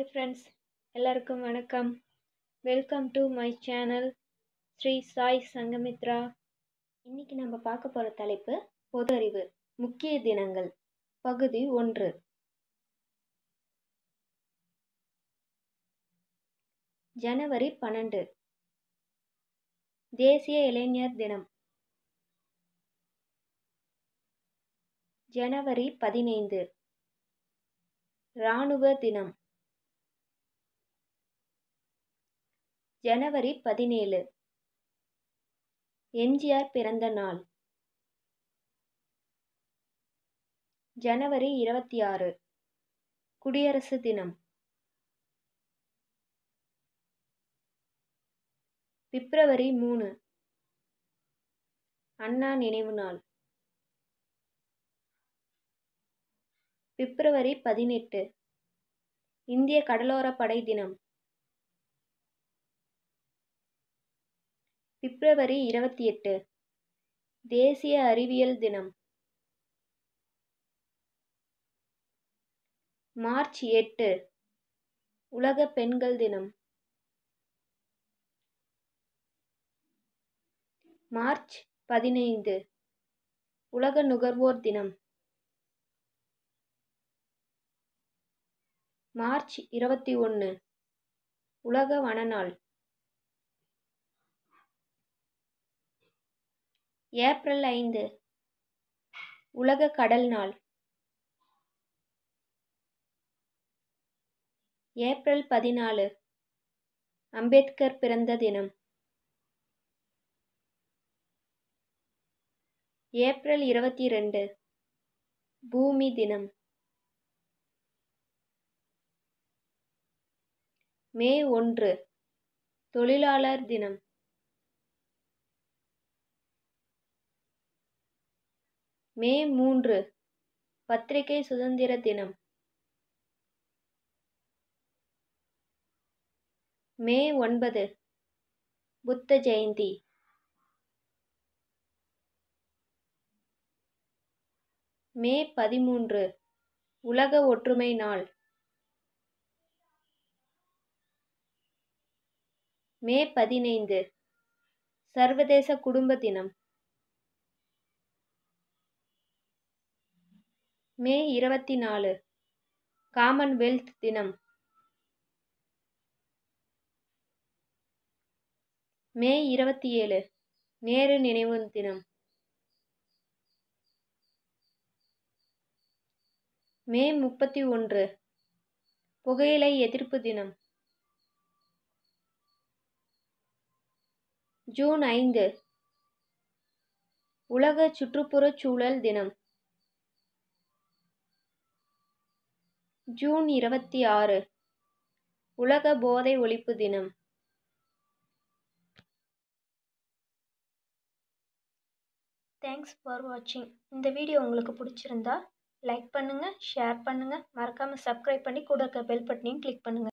hi friends எல்லாருக்கும் வணக்கம் welcome to my channel Shri Sai Sangamithra இன்னைக்கு நம்ம பார்க்க போகிற தலைப்பு பொது அறிவு முக்கிய தினங்கள் பகுதி ஒன்று ஜனவரி பன்னெண்டு தேசிய இளைஞர் தினம் ஜனவரி பதினைந்து இராணுவ தினம் ஜனவரி பதினேழு எம்ஜிஆர் பிறந்த நாள் ஜனவரி இருபத்தி ஆறு குடியரசு தினம் பிப்ரவரி மூணு அண்ணா நினைவு நாள் பிப்ரவரி பதினெட்டு இந்திய கடலோரப்படை தினம் பிப்ரவரி இருபத்தி எட்டு தேசிய அறிவியல் தினம் மார்ச் எட்டு உலக பெண்கள் தினம் மார்ச் பதினைந்து உலக நுகர்வோர் தினம் மார்ச் இருபத்தி ஒன்று உலக வனநாள் ஏப்ரல் ஐந்து உலக கடல் நாள் ஏப்ரல் பதினாலு அம்பேத்கர் பிறந்த தினம் ஏப்ரல் இருபத்தி ரெண்டு பூமி தினம் மே ஒன்று தொழிலாளர் தினம் மே மூன்று பத்திரிகை சுதந்திர தினம் மே ஒன்பது புத்த ஜெயந்தி மே பதிமூன்று உலக ஒற்றுமை நாள் மே பதினைந்து சர்வதேச குடும்ப தினம் மே இருபத்தி நாலு காமன்வெல்த் தினம் மே இருபத்தி ஏழு நேரு நினைவு தினம் மே முப்பத்தி ஒன்று புகையிலை எதிர்ப்பு தினம் ஜூன் ஐந்து உலக சுற்றுப்புறச் சூழல் தினம் ஜூன் இருபத்தி ஆறு உலக போதை ஒழிப்பு தினம் தேங்க்ஸ் ஃபார் வாட்சிங் இந்த வீடியோ உங்களுக்கு பிடிச்சிருந்தா லைக் பண்ணுங்கள் ஷேர் பண்ணுங்கள் மறக்காமல் சப்ஸ்கிரைப் பண்ணி கூட இருக்க பெல் பட்டனையும் கிளிக் பண்ணுங்கள்